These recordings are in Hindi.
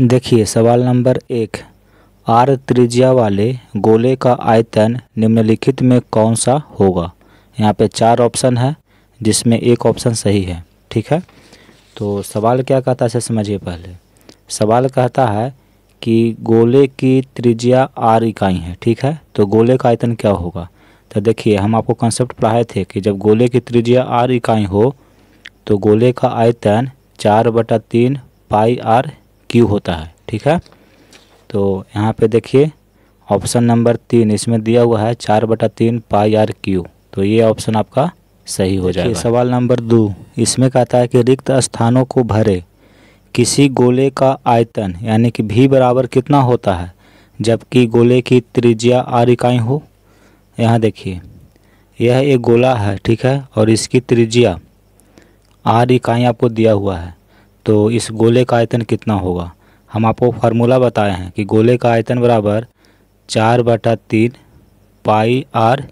देखिए सवाल नंबर एक आर त्रिज्या वाले गोले का आयतन निम्नलिखित में कौन सा होगा यहाँ पे चार ऑप्शन है जिसमें एक ऑप्शन सही है ठीक है तो सवाल क्या कहता है समझिए पहले सवाल कहता है कि गोले की त्रिज्या आर इकाई है ठीक है तो गोले का आयतन क्या होगा तो देखिए हम आपको कॉन्सेप्ट पढ़ाए थे कि जब गोले की त्रिज्या आर इकाई हो तो गोले का आयतन चार बटा तीन पाई आर क्यू होता है ठीक है तो यहाँ पे देखिए ऑप्शन नंबर तीन इसमें दिया हुआ है चार बटा तीन पाई आर क्यू तो ये ऑप्शन आपका सही हो जाएगा सवाल नंबर दो इसमें कहता है कि रिक्त स्थानों को भरे किसी गोले का आयतन यानी कि भी बराबर कितना होता है जबकि गोले की त्रिज्या आर इकाई हो यहाँ देखिए यह एक गोला है ठीक है और इसकी त्रिज्या आर इकाई आपको दिया हुआ है तो इस गोले का आयतन कितना होगा हम आपको फार्मूला बताए हैं कि गोले का आयतन बराबर चार बटा तीन पाई आर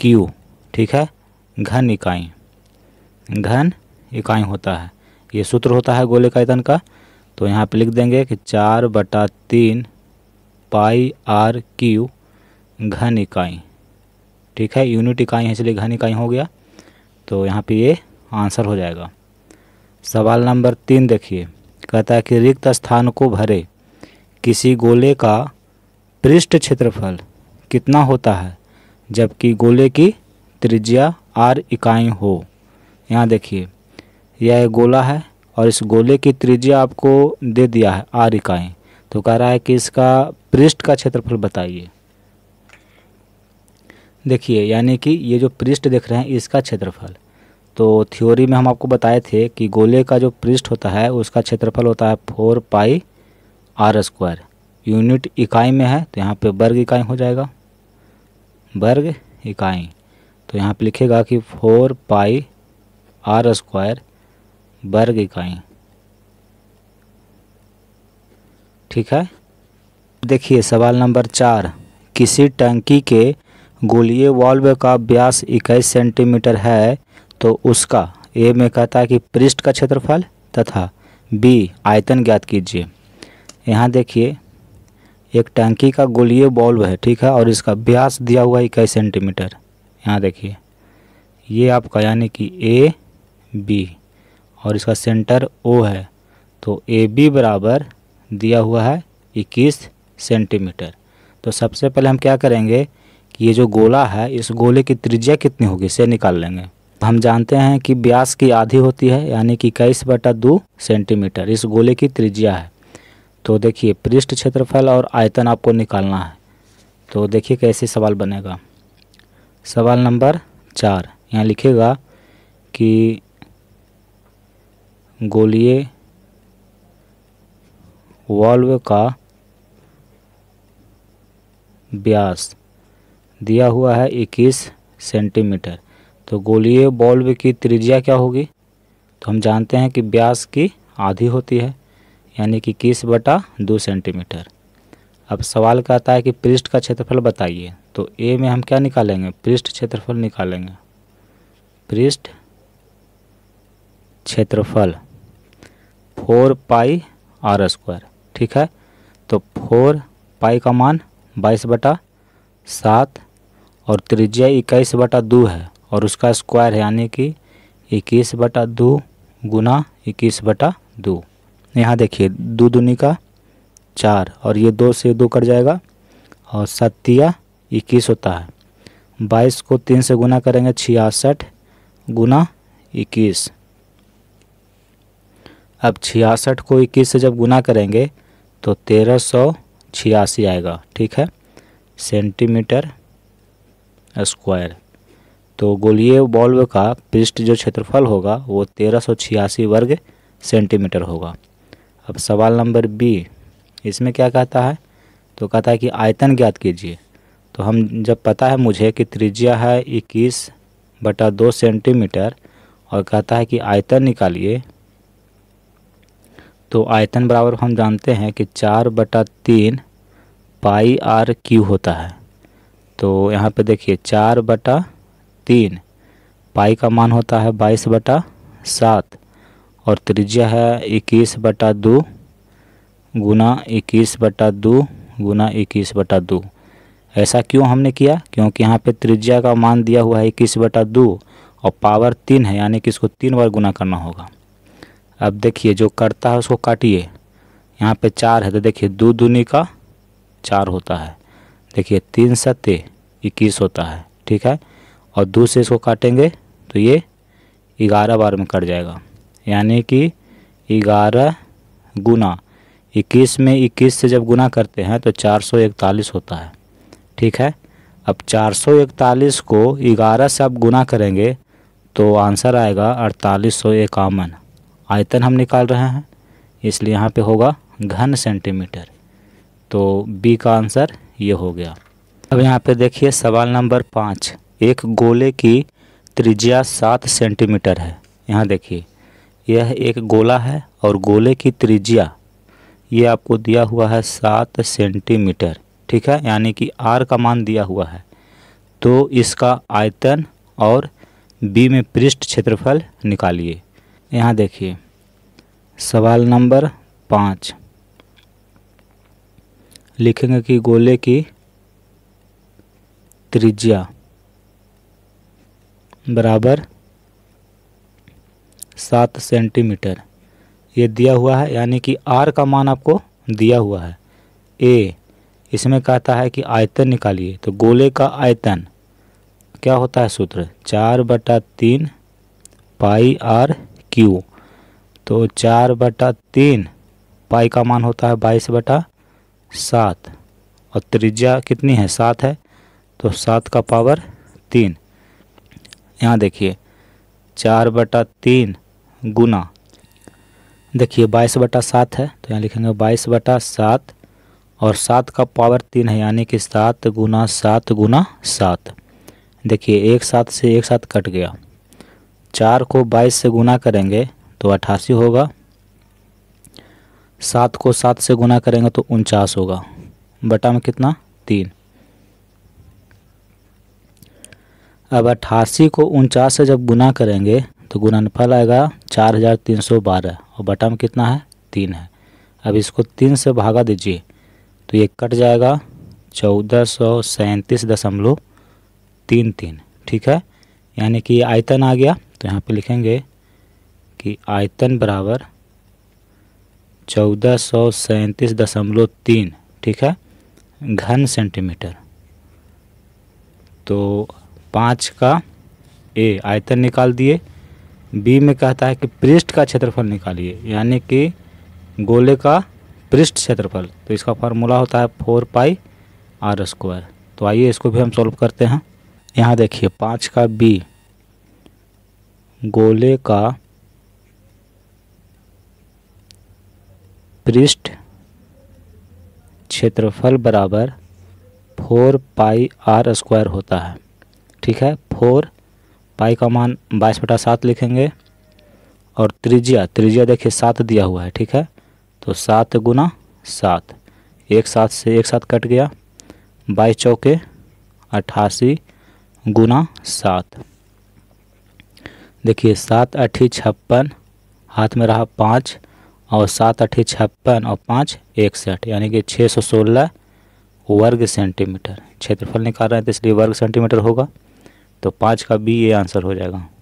क्यू ठीक है घन इकाई घन इकाई होता है ये सूत्र होता है गोले का आयतन का तो यहाँ पे लिख देंगे कि चार बटा तीन पाई आर क्यू घन इकाई ठीक है यूनिट इकाई है इसलिए घन इकाई हो गया तो यहाँ पे ये आंसर हो जाएगा सवाल नंबर तीन देखिए कहता है कि रिक्त स्थान को भरे किसी गोले का पृष्ठ क्षेत्रफल कितना होता है जबकि गोले की त्रिज्या आर इकाई हो यहाँ देखिए यह एक गोला है और इस गोले की त्रिज्या आपको दे दिया है आर इकाई तो कह रहा है कि इसका पृष्ठ का क्षेत्रफल बताइए देखिए यानी कि ये जो पृष्ठ देख रहे हैं इसका क्षेत्रफल तो थ्योरी में हम आपको बताए थे कि गोले का जो पृष्ठ होता है उसका क्षेत्रफल होता है four pi r square unit इकाई में है तो यहाँ पे वर्ग इकाई हो जाएगा वर्ग इकाई तो यहाँ पे लिखेगा कि फोर पाई आर स्क्वायर वर्ग इकाई ठीक है देखिए सवाल नंबर चार किसी टंकी के गोलीय वाल्व का व्यास इक्कीस सेंटीमीटर है तो उसका ए में कहता है कि पृष्ठ का क्षेत्रफल तथा बी आयतन ज्ञात कीजिए यहाँ देखिए एक टंकी का गोलीय बॉल्ब है ठीक है और इसका व्यास दिया हुआ है इक्कीस सेंटीमीटर यहाँ देखिए ये आपका यानी कि ए बी और इसका सेंटर ओ है तो ए बी बराबर दिया हुआ है इक्कीस सेंटीमीटर तो सबसे पहले हम क्या करेंगे कि ये जो गोला है इस गोले की त्रिज्या कितनी होगी इसे निकाल लेंगे हम जानते हैं कि व्यास की आधी होती है यानी कि इक्कीस बटा दो सेंटीमीटर इस गोले की त्रिज्या है तो देखिए पृष्ठ क्षेत्रफल और आयतन आपको निकालना है तो देखिए कैसे सवाल बनेगा सवाल नंबर चार यहाँ लिखेगा कि गोलिए वॉल्व का व्यास दिया हुआ है इक्कीस सेंटीमीटर तो गोलीय बॉल्ब की त्रिज्या क्या होगी तो हम जानते हैं कि व्यास की आधी होती है यानी कि किस बटा दो सेंटीमीटर अब सवाल कहता है कि पृष्ठ का क्षेत्रफल बताइए तो ए में हम क्या निकालेंगे पृष्ठ क्षेत्रफल निकालेंगे पृष्ठ क्षेत्रफल फोर पाई आर स्क्वायर ठीक है तो फोर पाई का मान बाईस बटा सात और त्रिज्या इक्कीस बटा दो है और उसका स्क्वायर है यानी कि इक्कीस बटा दो गुना इक्कीस बटा दो यहाँ देखिए दो दुनी का चार और ये दो से दो कट जाएगा और सत्तिया इक्कीस होता है बाईस को तीन से गुना करेंगे छियासठ गुना इक्कीस अब छियासठ को इक्कीस से जब गुना करेंगे तो तेरह सौ छियासी आएगा ठीक है सेंटीमीटर स्क्वायर तो गोलीय बॉल्व का पृष्ठ जो क्षेत्रफल होगा वो तेरह वर्ग सेंटीमीटर होगा अब सवाल नंबर बी इसमें क्या कहता है तो कहता है कि आयतन ज्ञात कीजिए तो हम जब पता है मुझे कि त्रिज्या है इक्कीस बटा दो सेंटीमीटर और कहता है कि आयतन निकालिए तो आयतन बराबर हम जानते हैं कि चार बटा तीन पाई आर क्यू होता है तो यहाँ पे देखिए चार बटा तीन पाई का मान होता है बाईस बटा सात और त्रिज्या है इक्कीस बटा दो गुना इक्कीस बटा दो गुना इक्कीस बटा दो ऐसा क्यों हमने किया क्योंकि यहाँ पे त्रिज्या का मान दिया हुआ है इक्कीस बटा दो और पावर तीन है यानी कि इसको तीन बार गुना करना होगा अब देखिए जो करता है उसको काटिए यहाँ पे चार है तो देखिए दो दूनी का चार होता है देखिए तीन सत्य इक्कीस होता है ठीक है और दो से इसको काटेंगे तो ये ग्यारह बार में कट जाएगा यानी कि ग्यारह गुना इक्कीस में इक्कीस से जब गुना करते हैं तो चार सौ इकतालीस होता है ठीक है अब चार सौ इकतालीस को ग्यारह से आप गुना करेंगे तो आंसर आएगा अड़तालीस सौ इक्यावन आयतन हम निकाल रहे हैं इसलिए यहाँ पे होगा घन सेंटीमीटर तो बी का आंसर ये हो गया अब यहाँ पे देखिए सवाल नंबर पाँच एक गोले की त्रिज्या सात सेंटीमीटर है यहाँ देखिए यह एक गोला है और गोले की त्रिज्या ये आपको दिया हुआ है सात सेंटीमीटर ठीक है यानी कि आर का मान दिया हुआ है तो इसका आयतन और बी में पृष्ठ क्षेत्रफल निकालिए यहाँ देखिए सवाल नंबर पाँच लिखेंगे कि गोले की त्रिज्या बराबर सात सेंटीमीटर ये दिया हुआ है यानी कि आर का मान आपको दिया हुआ है ए इसमें कहता है कि आयतन निकालिए तो गोले का आयतन क्या होता है सूत्र चार बटा तीन पाई आर क्यू तो चार बटा तीन पाई का मान होता है बाईस बटा सात और त्रिज्या कितनी है सात है तो सात का पावर तीन यहाँ देखिए चार बटा तीन गुना देखिए बाईस बटा सात है तो यहाँ लिखेंगे बाईस बटा सात और सात का पावर तीन है यानी कि सात गुना सात गुना सात देखिए एक सात से एक साथ कट गया चार को बाईस से गुना करेंगे तो अट्ठासी होगा सात को सात से गुना करेंगे तो उनचास होगा बटा में कितना तीन अब अट्ठासी को उनचास से जब गुना करेंगे तो गुणनफल आएगा चार हज़ार तीन सौ बारह और बटा में कितना है तीन है अब इसको तीन से भागा दीजिए तो ये कट जाएगा चौदह सौ सैंतीस दशमलव तीन तीन ठीक है यानी कि आयतन आ गया तो यहाँ पे लिखेंगे कि आयतन बराबर चौदह सौ सैंतीस दशमलव तीन ठीक है घन सेंटीमीटर तो पाँच का ए आयतन निकाल दिए बी में कहता है कि पृष्ठ का क्षेत्रफल निकालिए यानी कि गोले का पृष्ठ क्षेत्रफल तो इसका फार्मूला होता है फोर पाई आर स्क्वायर तो आइए इसको भी हम सॉल्व करते हैं यहाँ देखिए पाँच का बी गोले का पृष्ठ क्षेत्रफल बराबर फोर पाई आर स्क्वायर होता है ठीक है फोर पाई का मान बाईस बटा सात लिखेंगे और त्रिज्या त्रिज्या देखिए सात दिया हुआ है ठीक है तो सात गुना सात एक साथ से एक साथ कट गया बाईस चौके अट्ठासी गुना सात देखिए सात अट्ठी छप्पन हाथ में रहा पाँच और सात अट्ठी छप्पन और पाँच इकसठ यानी कि छः सौ सोलह वर्ग सेंटीमीटर क्षेत्रफल निकाल रहे हैं तो इसलिए वर्ग सेंटीमीटर होगा तो पाँच का बी ये आंसर हो जाएगा